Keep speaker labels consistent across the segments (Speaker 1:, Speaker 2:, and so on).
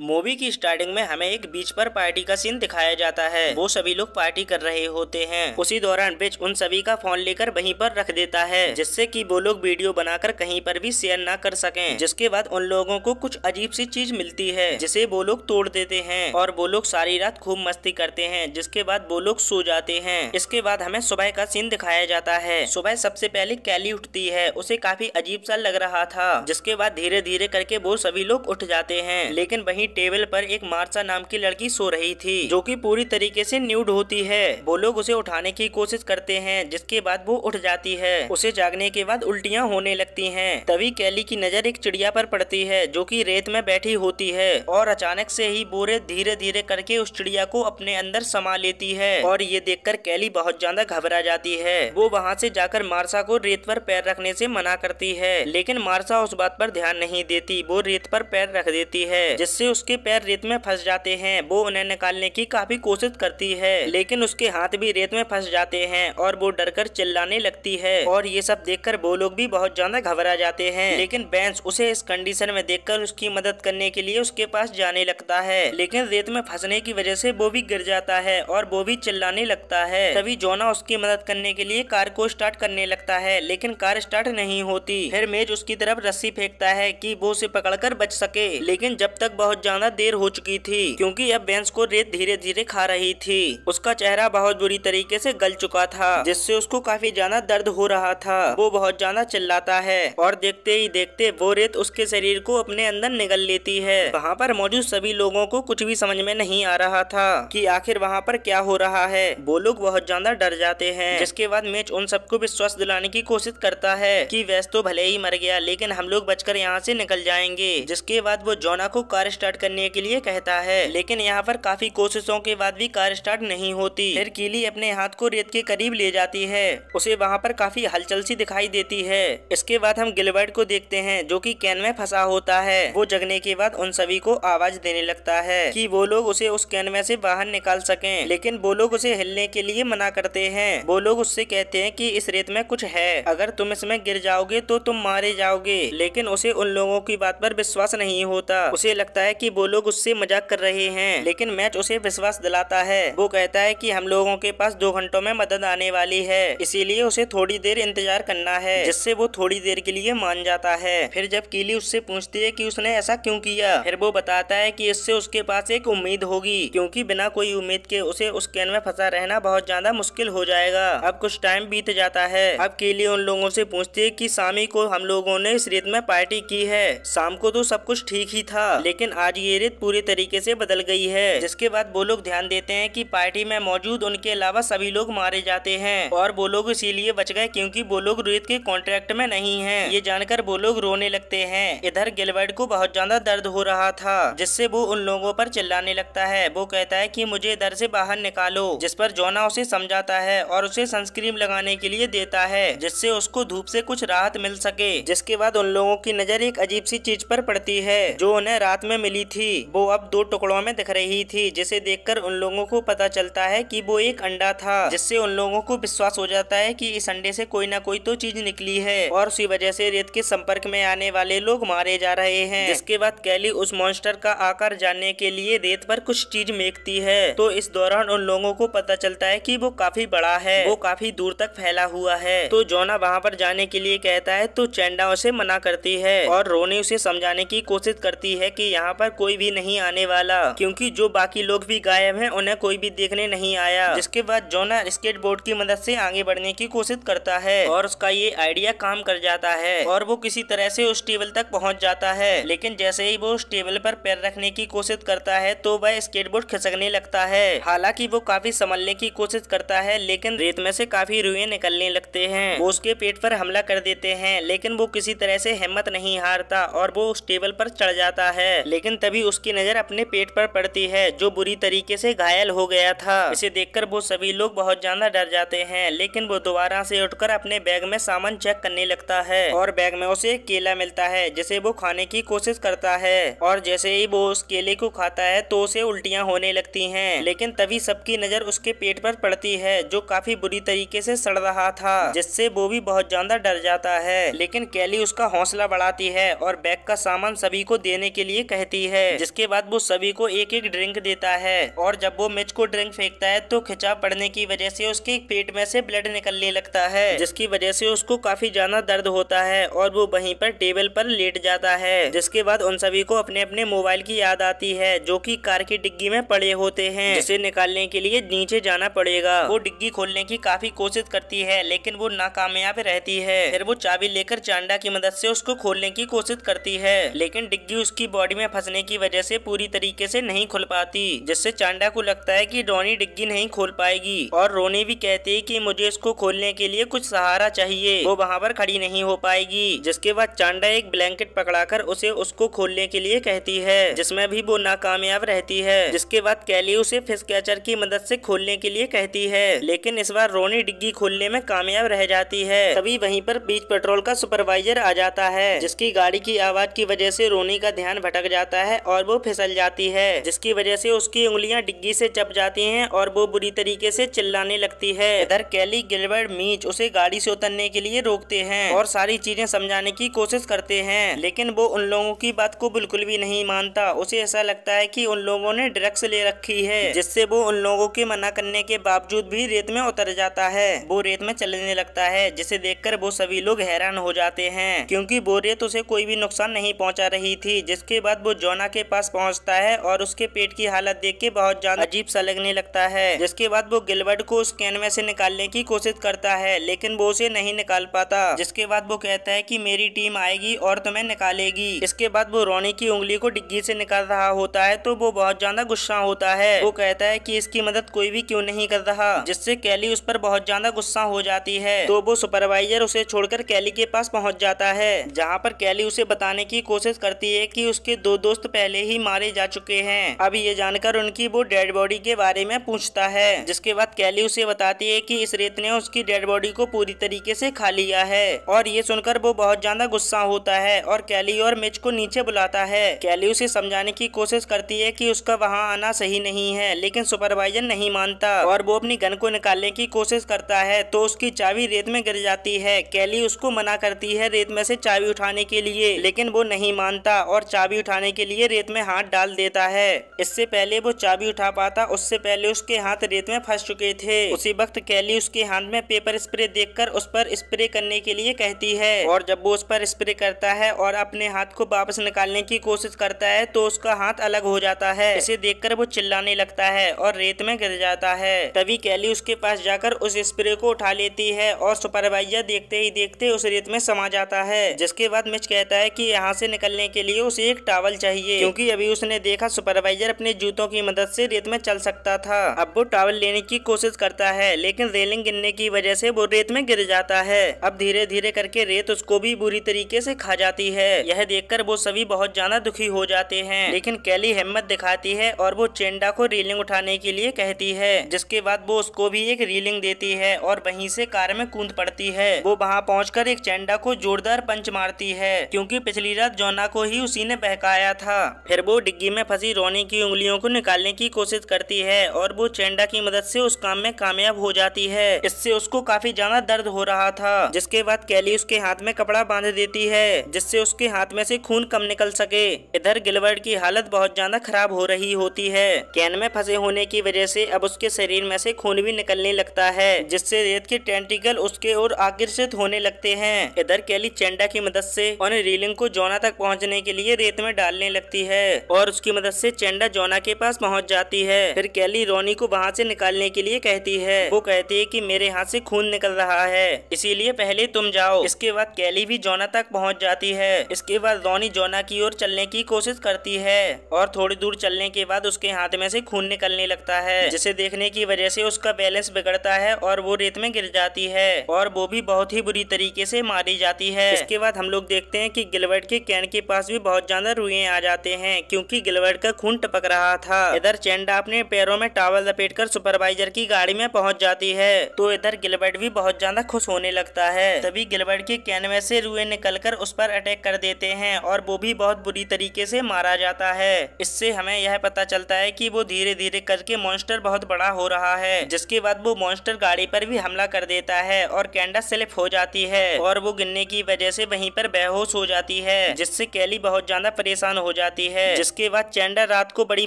Speaker 1: Movie की starting में हमें एक बीच पर पार्टी का सीन दिखाया जाता है वो सभी लोग पार्टी कर रहे होते हैं उसी दौरान बिच उन सभी का फोन लेकर वहीं पर रख देता है जिससे कि वो लोग वीडियो बनाकर कहीं पर भी शेयर ना कर सकें जिसके बाद उन लोगों को कुछ अजीब सी चीज मिलती है जिसे वो लोग तोड़ देते हैं और वो लोग सारी रात खूब मस्ती करते हैं जिसके बाद वो लोग सो जाते हैं इसके बाद हमें सुबह का सीन दिखाया जाता है सुबह सबसे पहले कैली उठती है उसे काफी अजीब सा लग रहा था जिसके बाद धीरे धीरे करके वो सभी लोग उठ जाते हैं लेकिन वही वहीं टेबल पर एक मार्सा नाम की लड़की सो रही थी जो कि पूरी तरीके से न्यूड होती है वो लोग उसे उठाने की कोशिश करते हैं जिसके बाद वो उठ जाती है उसे जागने के बाद उल्टियाँ होने लगती है तभी कैली की नजर एक चिड़िया पर पड़ती है जो की रेत में बैठी होती है और अचानक से ही बोरे धीरे धीरे करके उस चिड़िया को अपने अंदर समा लेती है और ये कर कैली बहुत ज्यादा घबरा जाती है वो वहाँ से जाकर मार्सा को रेत पर पैर रखने से मना करती है लेकिन मार्सा उस बात पर ध्यान नहीं देती वो रेत पर पैर रख देती है जिससे उसके पैर रेत में फंस जाते हैं वो उन्हें निकालने की काफी कोशिश करती है लेकिन उसके हाथ भी रेत में फंस जाते हैं और वो डर कर चिल्लाने लगती है और ये सब देखकर वो लोग भी बहुत ज्यादा घबरा जाते हैं लेकिन बैंस उसे इस कंडीशन में देखकर उसकी मदद करने के लिए उसके पास जाने लगता है लेकिन रेत में फंसने की वजह से वो भी गिर जाता है और वो भी चिल्लाने लगता है तभी जोना उसकी मदद करने के लिए कार को स्टार्ट करने लगता है लेकिन कार स्टार्ट नहीं होती फिर मेज उसकी तरफ रस्सी फेंकता है कि वो उसे पकड़कर बच सके लेकिन जब तक बहुत ज्यादा देर हो चुकी थी क्योंकि अब बेंस को रेत धीरे धीरे खा रही थी उसका चेहरा बहुत बुरी तरीके से गल चुका था जिससे उसको काफी ज्यादा दर्द हो रहा था वो बहुत ज्यादा चिल्लाता है और देखते ही देखते वो रेत उसके शरीर को अपने अंदर निगल लेती है वहाँ पर मौजूद सभी लोगों को कुछ भी समझ में नहीं आ रहा था की आखिर वहाँ पर क्या हो रहा है वो लोग बहुत ज्यादा डर जाते हैं जिसके बाद मैच उन सबको विश्वास दिलाने की कोशिश करता है की वैस तो भले ही मर गया लेकिन हम लोग बचकर यहाँ से निकल जाएंगे जिसके बाद वो जोना को कार स्टार्ट स्टार्ट करने के लिए कहता है लेकिन यहाँ पर काफी कोशिशों के बाद भी कार स्टार्ट नहीं होती फिर कीली अपने हाथ को रेत के करीब ले जाती है उसे वहाँ पर काफी हलचल सी दिखाई देती है इसके बाद हम गिलबर्ट को देखते हैं जो कि कैन में फंसा होता है वो जगने के बाद उन सभी को आवाज देने लगता है कि वो लोग उसे उस कैन में से बाहर निकाल सकें लेकिन वो लोग उसे हिलने के लिए मना करते हैं वो लोग उससे कहते हैं कि इस रेत में कुछ है अगर तुम इसमें गिर जाओगे तो तुम मारे जाओगे लेकिन उसे उन लोगों की बात पर विश्वास नहीं होता उसे लगता है की कि वो लोग उससे मजाक कर रहे हैं लेकिन मैच उसे विश्वास दिलाता है वो कहता है कि हम लोगों के पास दो घंटों में मदद आने वाली है इसीलिए उसे थोड़ी देर इंतजार करना है जिससे वो थोड़ी देर के लिए मान जाता है फिर जब कीली उससे पूछती है कि उसने ऐसा क्यों किया फिर वो बताता है कि इससे उसके पास एक उम्मीद होगी क्योंकि बिना कोई उम्मीद के उसे उस कैन में फंसा रहना बहुत ज्यादा मुश्किल हो जाएगा अब कुछ टाइम बीत जाता है अब कीली उन लोगों से पूछती है कि शामी को हम लोगों ने इस रेत में पार्टी की है शाम को तो सब कुछ ठीक ही था लेकिन आज ये रित पूरी तरीके से बदल गई है जिसके बाद वो लोग ध्यान देते हैं कि पार्टी में मौजूद उनके अलावा सभी लोग मारे जाते हैं और वो लोग इसीलिए बच गए क्योंकि वो लोग रोहित के कॉन्ट्रैक्ट में नहीं है ये जानकर वो लोग रोने लगते हैं इधर गिलवर्ड को बहुत ज्यादा दर्द हो रहा था जिससे वो उन लोगों पर चिल्लाने लगता है वो कहता है की मुझे इधर से बाहर निकालो जिस पर जोना उसे समझाता है और उसे सनस्क्रीन लगाने के लिए देता है जिससे उसको धूप से कुछ राहत मिल सके जिसके बाद उन लोगों की नजर एक अजीब सी चीज पर पड़ती है जो उन्हें रात में मिली मिली थी वो अब दो टुकड़ों में दिख रही थी जिसे देखकर उन लोगों को पता चलता है कि वो एक अंडा था जिससे उन लोगों को विश्वास हो जाता है कि इस अंडे से कोई ना कोई तो चीज निकली है और उसी वजह से रेत के संपर्क में आने वाले लोग मारे जा रहे हैं इसके बाद कैली उस मॉन्स्टर का आकार जानने के लिए रेत पर कुछ चीज मेकती है तो इस दौरान उन लोगों को पता चलता है की वो काफी बड़ा है वो काफी दूर तक फैला हुआ है तो जोना वहाँ पर जाने के लिए कहता है तो चैंडा उसे मना करती है और रोनी उसे समझाने की कोशिश करती है कि यहाँ पर पर कोई भी नहीं आने वाला क्योंकि जो बाकी लोग भी गायब हैं उन्हें कोई भी देखने नहीं आया जिसके बाद जोना बोर्ड की मदद से आगे बढ़ने की कोशिश करता है और उसका ये आइडिया काम कर जाता है और वो किसी तरह से उस टेबल तक पहुँच जाता है लेकिन जैसे ही वो उस टेबल पर पैर रखने की कोशिश करता है तो वह स्केटबोर्ड खिसकने लगता है हालांकि वो काफी संभलने की कोशिश करता है लेकिन रेत में से काफी रुए निकलने लगते हैं वो उसके पेट पर हमला कर देते हैं लेकिन वो किसी तरह से हिम्मत नहीं हारता और वो उस टेबल पर चढ़ जाता है लेकिन लेकिन तभी उसकी नज़र अपने पेट पर पड़ती है जो बुरी तरीके से घायल हो गया था इसे देखकर वो सभी लोग बहुत ज्यादा डर जाते हैं लेकिन वो दोबारा से उठकर अपने बैग में सामान चेक करने लगता है और बैग में उसे एक केला मिलता है जिसे वो खाने की कोशिश करता है और जैसे ही वो उस केले को खाता है तो उसे उल्टियाँ होने लगती है लेकिन तभी सबकी नज़र उसके पेट पर पड़ती है जो काफी बुरी तरीके से सड़ रहा था जिससे वो भी बहुत ज्यादा डर जाता है लेकिन कैली उसका हौसला बढ़ाती है और बैग का सामान सभी को देने के लिए कहती करती है हम्म। जिसके बाद वो सभी को एक एक ड्रिंक देता है और जब वो मिच को ड्रिंक फेंकता है तो खिंचाव पड़ने की वजह से उसके पेट में से ब्लड निकलने लगता है जिसकी वजह से उसको काफी ज्यादा दर्द होता है और वो वहीं पर टेबल पर लेट जाता है जिसके बाद उन सभी को अपने अपने मोबाइल की याद आती है जो की कार की डिग्गी में पड़े होते हैं जिसे निकालने के लिए नीचे जाना पड़ेगा वो डिग्गी खोलने की काफी कोशिश करती है लेकिन वो नाकामयाब रहती है फिर वो चाबी लेकर चांडा की मदद से उसको खोलने की कोशिश करती है लेकिन डिग्गी उसकी बॉडी में फंसने रहने की वजह से पूरी तरीके से नहीं खुल पाती जिससे चांडा को लगता है कि रोनी डिग्गी नहीं खोल पाएगी और रोनी भी कहती है कि मुझे इसको खोलने के लिए कुछ सहारा चाहिए वो वहाँ पर खड़ी नहीं हो पाएगी जिसके बाद चांडा एक ब्लैंकेट कर उसे उसको खोलने के लिए कहती है जिसमे भी वो नाकामयाब रहती है जिसके बाद कैली उसे फिश कैचर की मदद से खोलने के लिए कहती है लेकिन इस बार रोनी डिग्गी खोलने में कामयाब रह जाती है तभी वहीं पर बीच पेट्रोल का सुपरवाइजर आ जाता है जिसकी गाड़ी की आवाज की वजह से रोनी का ध्यान भटक जाता है है और वो फिसल जाती है जिसकी वजह से उसकी उंगलियां डिग्गी से चप जाती हैं और वो बुरी तरीके से चिल्लाने लगती है इधर कैली गिलबर्ट मीच उसे गाड़ी से उतरने के लिए रोकते हैं और सारी चीजें समझाने की कोशिश करते हैं लेकिन वो उन लोगों की बात को बिल्कुल भी नहीं मानता उसे ऐसा लगता है की उन लोगों ने ड्रग्स ले रखी है जिससे वो उन लोगों के मना करने के बावजूद भी रेत में उतर जाता है वो रेत में चलने लगता है जिसे देखकर वो सभी लोग हैरान हो जाते हैं क्योंकि वो रेत उसे कोई भी नुकसान नहीं पहुंचा रही थी जिसके बाद वो जॉन डॉना के पास पहुंचता है और उसके पेट की हालत देख के बहुत ज्यादा अजीब सा लगने लगता है जिसके बाद वो गिलबर्ट को उस कैनवे से निकालने की कोशिश करता है लेकिन वो उसे नहीं निकाल पाता जिसके बाद वो कहता है की मेरी टीम आएगी और तुम्हें निकालेगी इसके बाद वो रोनी की उंगली को डिग्गी से निकाल रहा होता है तो वो बहुत ज्यादा गुस्सा होता है वो कहता है की इसकी मदद कोई भी क्यों नहीं कर रहा जिससे कैली उस पर बहुत ज्यादा गुस्सा हो जाती है तो वो सुपरवाइजर उसे छोड़कर कैली के पास पहुंच जाता है जहां पर कैली उसे बताने की कोशिश करती है कि उसके दो दो दोस्त पहले ही मारे जा चुके हैं अब ये जानकर उनकी वो डेड बॉडी के बारे में पूछता है जिसके बाद कैली उसे बताती है कि इस रेत ने उसकी डेड बॉडी को पूरी तरीके से खा लिया है और ये सुनकर वो बहुत ज्यादा गुस्सा होता है और कैली और मिच को नीचे बुलाता है कैली उसे समझाने की कोशिश करती है की उसका वहाँ आना सही नहीं है लेकिन सुपरवाइजर नहीं मानता और वो अपनी गन को निकालने की कोशिश करता है तो उसकी चाबी रेत में गिर जाती है कैली उसको मना करती है रेत में से चाबी उठाने के लिए लेकिन वो नहीं मानता और चाबी उठाने के लिए रेत में हाथ डाल देता है इससे पहले वो चाबी उठा पाता उससे पहले उसके हाथ रेत में फंस चुके थे उसी वक्त कैली उसके हाथ में पेपर स्प्रे कर उस पर स्प्रे करने के लिए कहती है और जब वो उस पर स्प्रे करता है और अपने हाथ को वापस निकालने की कोशिश करता है तो उसका हाथ अलग हो जाता है इसे देखकर वो चिल्लाने लगता है और रेत में गिर जाता है तभी कैली उसके पास जाकर उस स्प्रे को उठा लेती है और सुपरवाइजर देखते ही देखते उस रेत में समा जाता है जिसके बाद मिच कहता है की यहाँ से निकलने के लिए उसे एक टावल चाहिए चाहिए क्योंकि अभी उसने देखा सुपरवाइजर अपने जूतों की मदद से रेत में चल सकता था अब वो टावल लेने की कोशिश करता है लेकिन रेलिंग गिरने की वजह से वो रेत में गिर जाता है अब धीरे धीरे करके रेत उसको भी बुरी तरीके से खा जाती है यह देख वो सभी बहुत ज्यादा दुखी हो जाते हैं लेकिन कैली हिम्मत दिखाती है और वो चेंडा को रेलिंग उठाने के लिए कहती है जिसके बाद वो उसको भी एक रेलिंग देती है और वहीं से कार में कूद पड़ती है वो वहाँ पहुँच एक चेंडा को जोरदार पंच मारती है क्योंकि पिछली रात जोना को ही उसी ने बहकाया था था फिर वो डिग्गी में फंसी रोनी की उंगलियों को निकालने की कोशिश करती है और वो चेंडा की मदद से उस काम में कामयाब हो जाती है इससे उसको काफी ज्यादा दर्द हो रहा था जिसके बाद कैली उसके हाथ में कपड़ा बांध देती है जिससे उसके हाथ में से खून कम निकल सके इधर गिलवर्ड की हालत बहुत ज्यादा खराब हो रही होती है कैन में फंसे होने की वजह से अब उसके शरीर में से खून भी निकलने लगता है जिससे रेत के टेंटिकल उसके और आकर्षित होने लगते हैं इधर कैली चेंडा की मदद से उन्हें रीलिंग को जोना तक पहुँचने के लिए रेत में डालने लगती है और उसकी मदद से चेंडा जोना के पास पहुंच जाती है फिर कैली रोनी को वहां से निकालने के लिए कहती है वो कहती है कि मेरे हाथ से खून निकल रहा है इसीलिए पहले तुम जाओ इसके बाद कैली भी जोना तक पहुंच जाती है इसके बाद रोनी जोना की ओर चलने की कोशिश करती है और थोड़ी दूर चलने के बाद उसके हाथ में से खून निकलने लगता है जिसे देखने की वजह से उसका बैलेंस बिगड़ता है और वो रेत में गिर जाती है और वो भी बहुत ही बुरी तरीके से मारी जाती है इसके बाद हम लोग देखते हैं कि गिलवर्ट के कैन के पास भी बहुत ज्यादा रुए आ जाते हैं क्योंकि गिलवर्ट का खून टपक रहा था इधर चेंडा अपने पैरों में टावल कर सुपरवाइजर की गाड़ी में पहुंच जाती है तो इधर गिलबर्ट भी बहुत ज्यादा खुश होने लगता है तभी गिलबर्ट के कैनवे से रुए कर उस पर अटैक कर देते हैं और वो भी बहुत बुरी तरीके से मारा जाता है इससे हमें यह पता चलता है की वो धीरे धीरे करके मॉन्स्टर बहुत बड़ा हो रहा है जिसके बाद वो मॉन्स्टर गाड़ी पर भी हमला कर देता है और कैंडा स्लिप हो जाती है और वो गिनने की वजह से वहीं पर बेहोश हो जाती है जिससे कैली बहुत ज्यादा परेशान हो जाती है जिसके बाद चैंडर रात को बड़ी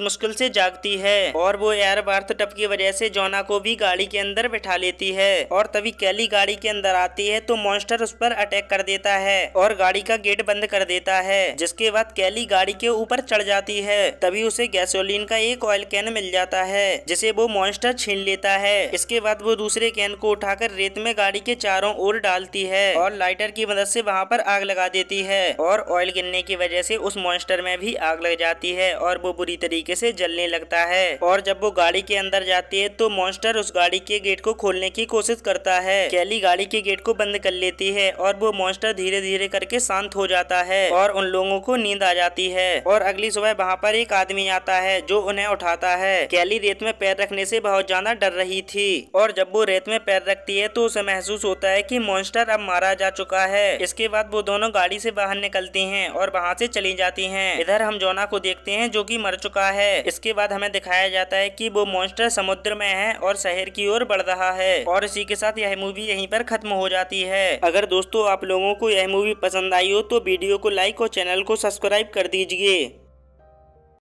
Speaker 1: मुश्किल से जागती है और वो एयर बार्थ टप की वजह से जोना को भी गाड़ी के अंदर बैठा लेती है और तभी कैली गाड़ी के अंदर आती है तो मॉन्स्टर उस पर अटैक कर देता है और गाड़ी का गेट बंद कर देता है जिसके बाद कैली गाड़ी के ऊपर चढ़ जाती है तभी उसे गैसोलीन का एक ऑयल कैन मिल जाता है जिसे वो मॉन्स्टर छीन लेता है इसके बाद वो दूसरे कैन को उठाकर रेत में गाड़ी के चारों ओर डालती है और लाइटर की मदद से वहाँ पर आग लगा देती है और ऑयल गिरने की वजह से उस मॉन्स्टर में भी आग लग जाती है और वो बुरी तरीके से जलने लगता है और जब वो गाड़ी के अंदर जाती है तो मॉन्स्टर उस गाड़ी के गेट को खोलने की कोशिश करता है कैली गाड़ी के गेट को बंद कर लेती है और वो मॉन्स्टर धीरे धीरे करके शांत हो जाता है और उन लोगों को नींद आ जाती है और अगली सुबह वहाँ पर एक आदमी आता है जो उन्हें उठाता है कैली रेत में पैर रखने से बहुत ज्यादा डर रही थी और जब वो रेत में पैर रखती है तो उसे महसूस होता है कि मॉन्स्टर अब मारा जा चुका है इसके बाद वो दोनों गाड़ी से बाहर निकलती हैं और वहाँ से चली जाती हैं इधर हम जोना को देखते हैं जो कि मर चुका है इसके बाद हमें दिखाया जाता है कि वो मॉन्स्टर समुद्र में है और शहर की ओर बढ़ रहा है और इसी के साथ यह मूवी यहीं पर खत्म हो जाती है अगर दोस्तों आप लोगों को यह मूवी पसंद आई हो तो वीडियो को लाइक और चैनल को सब्सक्राइब कर दीजिए